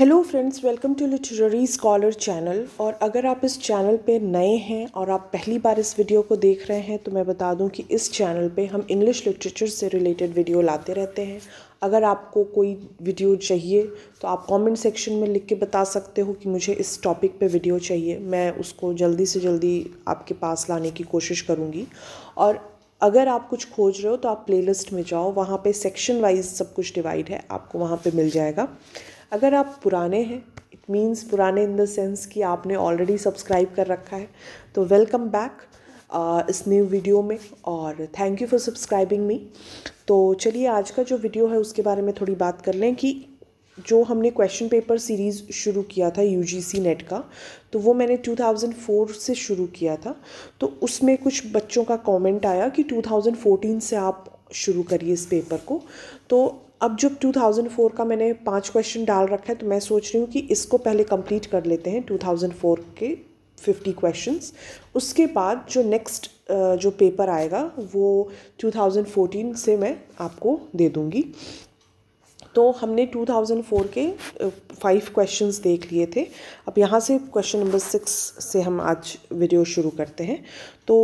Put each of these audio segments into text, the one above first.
hello friends welcome to literary scholar channel और अगर आप इस चैनल पे नए हैं और आप पहली बार इस वीडियो को देख रहे हैं तो मैं बता दूं कि इस चैनल पे हम इंग्लिश लिटरेचर से रिलेटेड वीडियो लाते रहते हैं अगर आपको कोई वीडियो चाहिए तो आप कमेंट सेक्शन में लिख के बता सकते हो कि मुझे इस टॉपिक पे वीडियो चाहिए मैं उसको जल्दी से जल्दी आपके पास लाने की कोशिश करूँगी और अगर आप कुछ खोज रहे हो तो आप प्लेलिस्ट में जाओ वहाँ पे सेक्शन वाइज सब कुछ डिवाइड है आपको वहाँ पे मिल जाएगा अगर आप पुराने हैं इट मीन्स पुराने इन द सेंस कि आपने ऑलरेडी सब्सक्राइब कर रखा है तो वेलकम बैक इस न्यू वीडियो में और thank you for subscribing me तो चलिए आज का जो वीडियो है उसके बारे में थोड़ी बात कर लें कि जो हमने क्वेश्चन पेपर सीरीज़ शुरू किया था यूजीसी नेट का तो वो मैंने 2004 से शुरू किया था तो उसमें कुछ बच्चों का कमेंट आया कि 2014 से आप शुरू करिए इस पेपर को तो अब जब 2004 का मैंने पांच क्वेश्चन डाल रखा है तो मैं सोच रही हूँ कि इसको पहले कंप्लीट कर लेते हैं 2004 के 50 क्वेश्चंस उसके बाद जो नेक्स्ट जो पेपर आएगा वो 2014 से मैं आपको दे दूँगी तो हमने 2004 के फाइव क्वेश्चंस देख लिए थे अब यहाँ से क्वेश्चन नंबर सिक्स से हम आज वीडियो शुरू करते हैं तो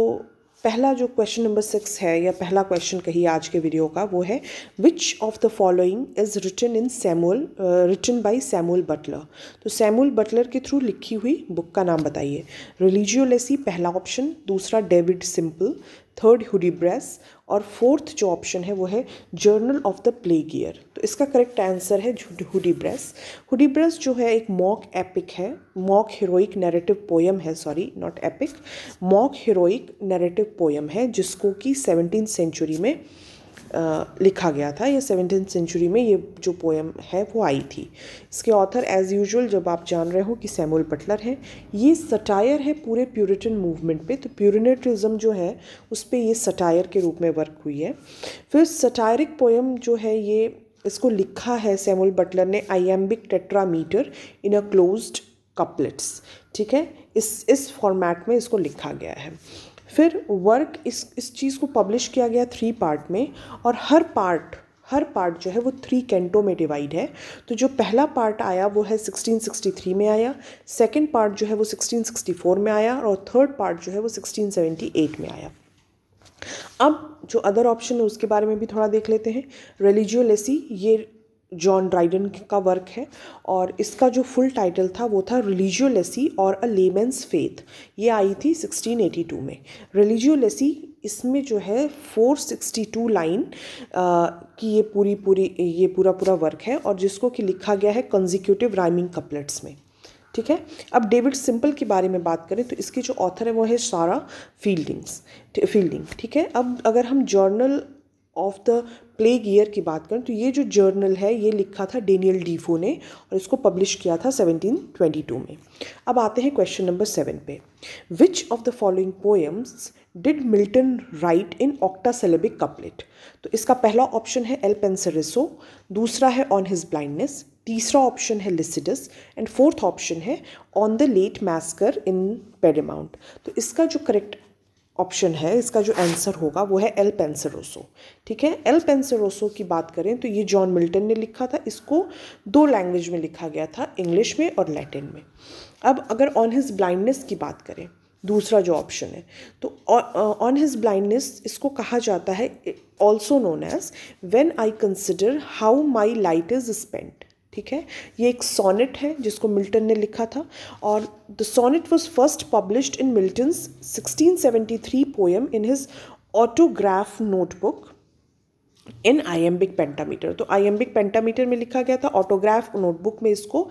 पहला जो क्वेश्चन नंबर सिक्स है या पहला क्वेश्चन कही आज के वीडियो का वो है which of the following is written in Samuel written by Samuel Butler तो सैमुअल बटलर के थ्रू लिखी हुई बुक का नाम बताइए रिलीजियो लेसी पहला ऑप्शन दूसरा David Simple third Hudibras और फोर्थ जो ऑप्शन है वो है journal of the plague year तो इसका करेक्ट आंसर है हुडी ब्रेस हुडी ब्रेस जो है एक मॉक एपिक है मॉक हीरोइक नैरेटिव पोयम है sorry not epic mock heroic narrative poem है जिसको कि सेवनटीन सेंचुरी में लिखा गया था या सेवनटीन सेंचुरी में ये जो पोएम है वो आई थी इसके ऑथर एज़ यूजुअल जब आप जान रहे हो कि सैमुअल बटलर हैं ये सटायर है पूरे प्यूरिटन मूवमेंट पे तो प्यूरिनेटिज्म जो है उस पर ये सटायर के रूप में वर्क हुई है फिर सटायरिक पोएम जो है ये इसको लिखा है सैमुअल बटलर ने iambic tetrameter in a closed couplets ठीक है इस इस फॉर्मेट में इसको लिखा गया है फिर वर्क इस इस चीज़ को पब्लिश किया गया थ्री पार्ट में और हर पार्ट हर पार्ट जो है वो थ्री कैंटो में डिवाइड है तो जो पहला पार्ट आया वो है 1663 में आया सेकंड पार्ट जो है वो 1664 में आया और थर्ड पार्ट जो है वो 1678 में आया अब जो अदर ऑप्शन है उसके बारे में भी थोड़ा देख लेते हैं रिलीजियो लेसी ये जॉन ड्राइडन का वर्क है और इसका जो फुल टाइटल था वो था रिलीजियो लेसी और अ लेमेंस फेथ ये आई थी 1682 में रिलीजियो लेसी इसमें जो है 462 लाइन की ये पूरी पूरी ये पूरा पूरा वर्क है और जिसको कि लिखा गया है कंजिक्यूटिव राइमिंग कपलेट्स में ठीक है अब डेविड सिंपल के बारे में बात करें तो इसकी जो ऑथर है वो है सारा फील्डिंग्स फील्डिंग ठीक है अब अगर हम journal of the plague year की बात करें तो ये जो जर्नल है ये लिखा था डेनियल डीफो ने और इसको पब्लिश किया था 1722 में अब आते हैं क्वेश्चन नंबर सेवन पे which of the following poems did Milton write in octosyllabic couplet तो इसका पहला ऑप्शन है एल पेंसरिसो दूसरा है ऑन हिज ब्लाइंडनेस तीसरा ऑप्शन है लिसिडस एंड फोर्थ ऑप्शन है on the late massacre in Piedmont तो इसका जो करेक्ट ऑप्शन है इसका जो आंसर होगा वो है एल पेंसरोसो ठीक है एल पेंसरोसो की बात करें तो ये जॉन मिल्टन ने लिखा था इसको दो लैंग्वेज में लिखा गया था इंग्लिश में और लैटिन में अब अगर ऑन हिज ब्लाइंडनेस की बात करें दूसरा जो ऑप्शन है तो ऑन हिज ब्लाइंडनेस इसको कहा जाता है also known as when I consider how my light is spent ठीक है ये एक सोनेट है जिसको मिल्टन ने लिखा था और the sonnet was first published in Milton sixteen seventy three poem in his autograph notebook in iambic pentameter तो आयम्बिक पेंटामीटर में लिखा गया था ऑटोग्राफ नोटबुक में इसको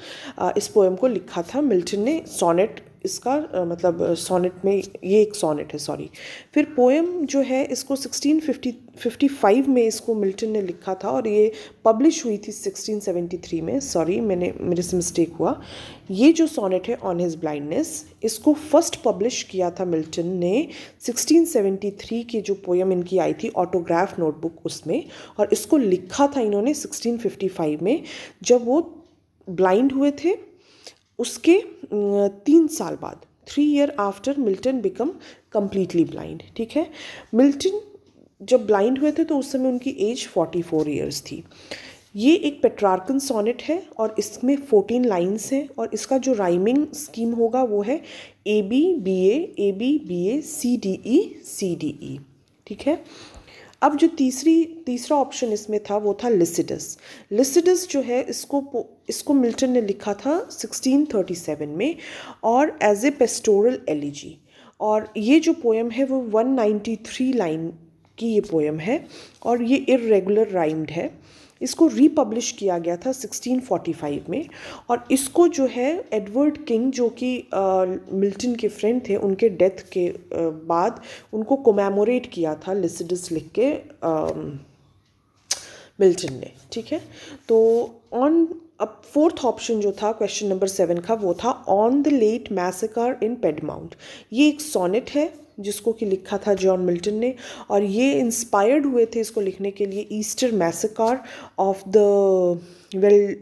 इस पोएम को लिखा था मिल्टन ने सोनेट इसका मतलब सोनेट में ये एक सोनेट है सॉरी फिर पोएम जो है इसको 1655 में इसको मिल्टन ने लिखा था और ये पब्लिश हुई थी 1673 में सॉरी मैंने मेरे से मिस्टेक हुआ ये जो सोनेट है ऑन हिज ब्लाइंडनेस इसको फर्स्ट पब्लिश किया था मिल्टन ने 1673 की जो पोएम इनकी आई थी ऑटोग्राफ नोटबुक उसमें और इसको लिखा था इन्होंने 1655 में जब वो ब्लाइंड हुए थे उसके तीन साल बाद three year after Milton become completely blind ठीक है मिल्टन जब ब्लाइंड हुए थे तो उस समय उनकी एज फोर्टी फोर ईयर्स थी ये एक पेट्रार्कन सोनेट है और इसमें फोर्टीन लाइन्स हैं और इसका जो राइमिंग स्कीम होगा वो है A B B A A B B A C D E C D E ठीक है अब जो तीसरी तीसरा ऑप्शन इसमें था वो था लिसिडस लिसिडस जो है इसको इसको मिल्टन ने लिखा था 1637 में और एज ए पेस्टोरल एलिजी और ये जो पोएम है वो 193 लाइन की ये पोएम है और ये इरेगुलर राइम्ड है इसको रीपब्लिश किया गया था 1645 में और इसको जो है एडवर्ड किंग जो कि मिल्टन के फ्रेंड थे उनके डेथ के आ, बाद उनको कोमेमोरेट किया था लिसिडस लिख के मिल्टन ने ठीक है तो ऑन अब फोर्थ ऑप्शन जो था क्वेश्चन नंबर सेवन का वो था on the late massacre in Piedmont ये एक सोनेट है जिसको कि लिखा था जॉन मिल्टन ने और ये इंस्पायर्ड हुए थे इसको लिखने के लिए Easter massacre of the well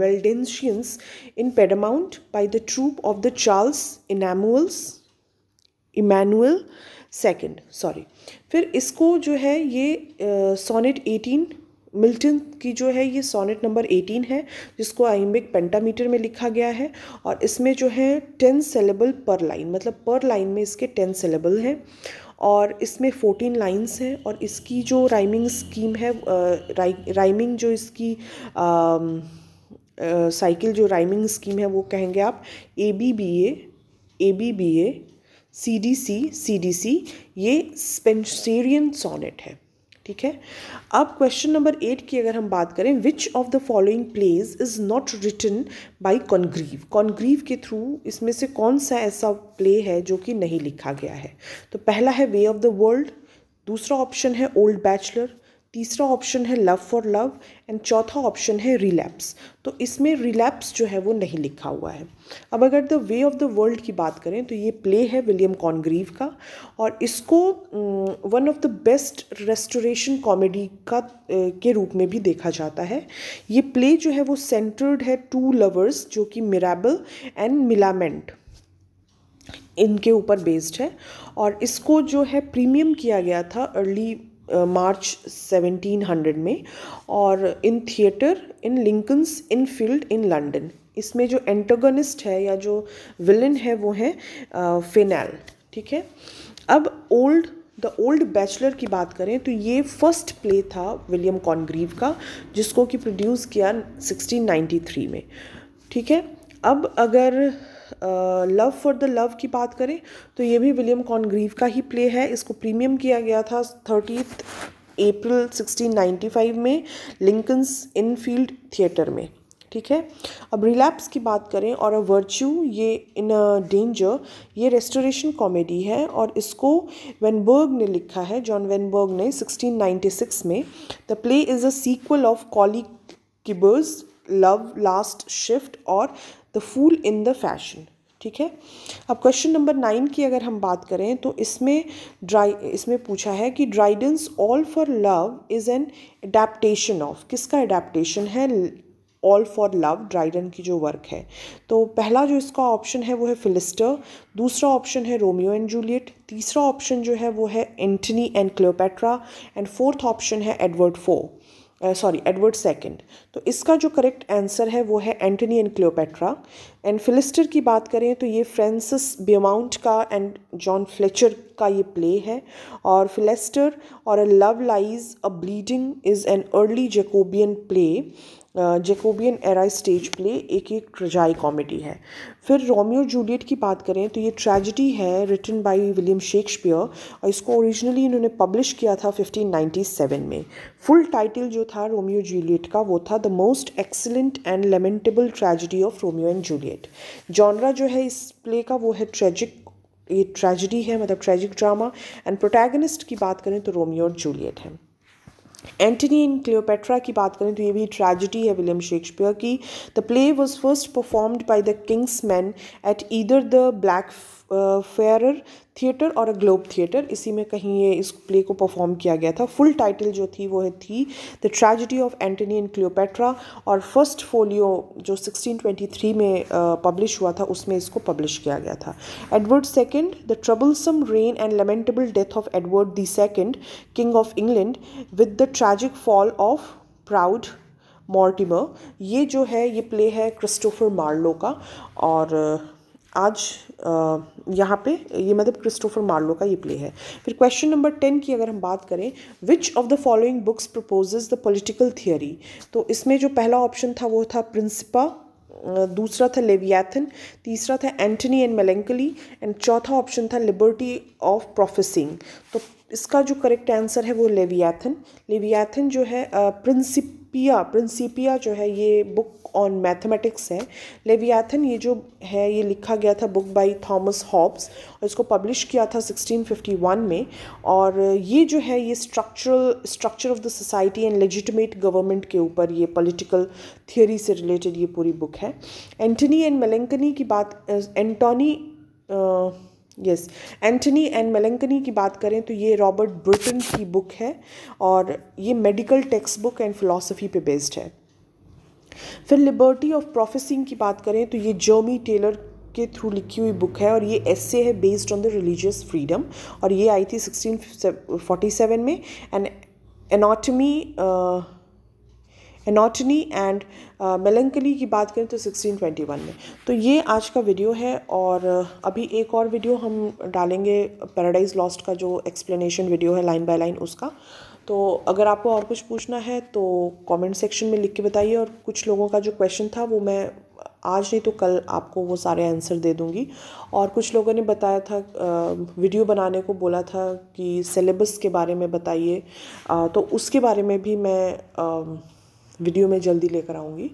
Waldensians in Piedmont by the troop of the Charles Emmanuel's Emmanuel second sorry फिर इसको जो है ये सोनेट एटीन मिल्टन की जो है ये सोनेट नंबर एटीन है जिसको आइम्बिक पेंटामीटर में लिखा गया है और इसमें जो है टेन सेलेबल पर लाइन मतलब पर लाइन में इसके टेन सेलेबल हैं और इसमें फोर्टीन लाइन्स हैं और इसकी जो राइमिंग स्कीम है राइ, राइमिंग जो इसकी साइकिल जो राइमिंग स्कीम है वो कहेंगे आप A B B A A B B A C D C C D C ये स्पेंसेरियन सोनेट है ठीक है अब क्वेश्चन नंबर एट की अगर हम बात करें which of the following plays is not written by Congreve Congreve के थ्रू इसमें से कौन सा ऐसा प्ले है जो कि नहीं लिखा गया है तो पहला है वे ऑफ द वर्ल्ड दूसरा ऑप्शन है ओल्ड बैचलर तीसरा ऑप्शन है लव फॉर लव एंड चौथा ऑप्शन है रिलैप्स तो इसमें रिलैप्स जो है वो नहीं लिखा हुआ है अब अगर the way of the world की बात करें तो ये प्ले है विलियम कॉन्ग्रीव का और इसको one of the best restoration comedy का के रूप में भी देखा जाता है ये प्ले जो है वो सेंटर्ड है टू लवर्स जो कि मिराबल एंड मिलामेंट इनके ऊपर बेस्ड है और इसको जो है प्रीमियम किया गया था अर्ली मार्च 1700 में और in theatre in Lincoln's Inn Field in London इसमें जो एंटोगनिस्ट है या जो विलन है वो है फिनेल ठीक है अब ओल्ड द ओल्ड बैचलर की बात करें तो ये फर्स्ट प्ले था विलियम कॉन्ग्रीव का जिसको कि प्रोड्यूस किया 1693 में ठीक है अब अगर लव फॉर द लव की बात करें तो ये भी विलियम कॉन्ग्रीव का ही प्ले है इसको प्रीमियम किया गया था थर्टीथ अप्रैल 1695 में लिंकन्स इनफील्ड थिएटर में ठीक है अब रिलैप्स की बात करें और अ वर्च्यू ये इन अ डेंजर ये रेस्टोरेशन कॉमेडी है और इसको वेनबर्ग ने लिखा है जॉन वेनबर्ग ने 1696 में the play is a sequel of Colley Cibber's love last shift और the fool in the fashion ठीक है अब क्वेश्चन नंबर नाइन की अगर हम बात करें तो इसमें ड्राई इसमें पूछा है कि Dryden's all for love is an adaptation of किसका अडेप्टशन है ऑल फॉर लव ड्राइडन की जो वर्क है तो पहला जो इसका ऑप्शन है वो है फिलिस्टर दूसरा ऑप्शन है रोमियो एंड जूलियट तीसरा ऑप्शन जो है वो है Antony and Cleopatra and fourth option है एडवर्ड फो सॉरी एडवर्ड सेकेंड तो इसका जो करेक्ट आंसर है वो है Antony and Cleopatra and Philaster की बात करें तो ये फ्रांसिस बियमाउंट का एंड जॉन फ्लेचर का ये प्ले है और फिलेस्टर और a love lies a bleeding is an early Jacobean play Jacobean era stage play एक एक ट्रजाई कॉमेडी है फिर रोमियो जूलियट की बात करें तो ये ट्रेजिडी है रिटन बाय विलियम शेक्सपियर और इसको ओरिजिनली इन्होंने पब्लिश किया था 1597 में फुल टाइटल जो था रोमियो जूलियट का वो था the most excellent and lamentable tragedy of Romeo and Juliet genre जो है इस प्ले का वो है ट्रेजिक ये ट्रेजिडी है मतलब ट्रेजिक ड्रामा एंड प्रोटैगनिस्ट की बात करें तो रोमियो और जूलियट है एंटनी इन क्लियोपेट्रा की बात करें तो ये भी ट्रेजिडी है विलियम शेक्सपियर की the play was first performed by the King's Men at either the Blackfriars theatre और अ ग्लोब थिएटर इसी में कहीं ये इस प्ले को परफॉर्म किया गया था फुल टाइटल जो थी वो थी the tragedy of Antony and Cleopatra और फर्स्ट फोलियो जो 1623 में पब्लिश हुआ था उसमें इसको पब्लिश किया गया था Edward second the troublesome reign and lamentable death of Edward the second king of England with the tragic fall of proud Mortimer ये जो है ये प्ले है क्रिस्टोफर मार्लो का और आज यहाँ पे ये मतलब क्रिस्टोफर मार्लो का ये प्ले है फिर क्वेश्चन नंबर टेन की अगर हम बात करें which of the following books proposes the political theory तो इसमें जो पहला ऑप्शन था वो था प्रिंसिपा दूसरा था लेवियाथन तीसरा था एंटनी एंड मेलेंकली एंड चौथा ऑप्शन था लिबर्टी ऑफ प्रोफेसिंग तो इसका जो करेक्ट आंसर है वो लेवियाथन लेवियाथन जो है प्रिंसिप प्रिंसिपिया प्रिंसिपिया जो है ये बुक ऑन मैथमेटिक्स है लेवियाथन ये जो है ये लिखा गया था बुक बाय थॉमस हॉब्स और इसको पब्लिश किया था 1651 में और ये जो है ये structural structure of the society and legitimate government के ऊपर ये पॉलिटिकल थियोरी से रिलेटेड ये पूरी बुक है एंटनी एंड मेलेंकनी की बात Antony yes Anthony and melancholy की बात करें तो ये रॉबर्ट ब्रिटन की बुक है और ये medical text book and philosophy पे बेस्ड है फिर लिबर्टी ऑफ प्रोफेसिंग की बात करें तो ये जर्मी टेलर के थ्रू लिखी हुई बुक है और ये एसे है based on the religious freedom और ये आई थी सिक्सटीन फोर्टी सेवन में and anatomy anatomy and melancholy की बात करें तो 1621 में तो ये आज का वीडियो है और uh, अभी एक और वीडियो हम डालेंगे पैराडाइज लॉस्ट का जो एक्सप्लेनेशन वीडियो है लाइन बाय लाइन उसका तो अगर आपको और कुछ पूछना है तो कमेंट सेक्शन में लिख के बताइए और कुछ लोगों का जो क्वेश्चन था वो मैं आज नहीं तो कल आपको वो सारे आंसर दे दूंगी और कुछ लोगों ने बताया था वीडियो uh, बनाने को बोला था कि सिलेबस के बारे में बताइए uh, तो उसके बारे में भी मैं um, वीडियो में जल्दी लेकर आऊँगी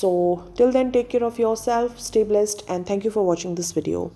so till then take care of yourself stay blessed and thank you for watching this video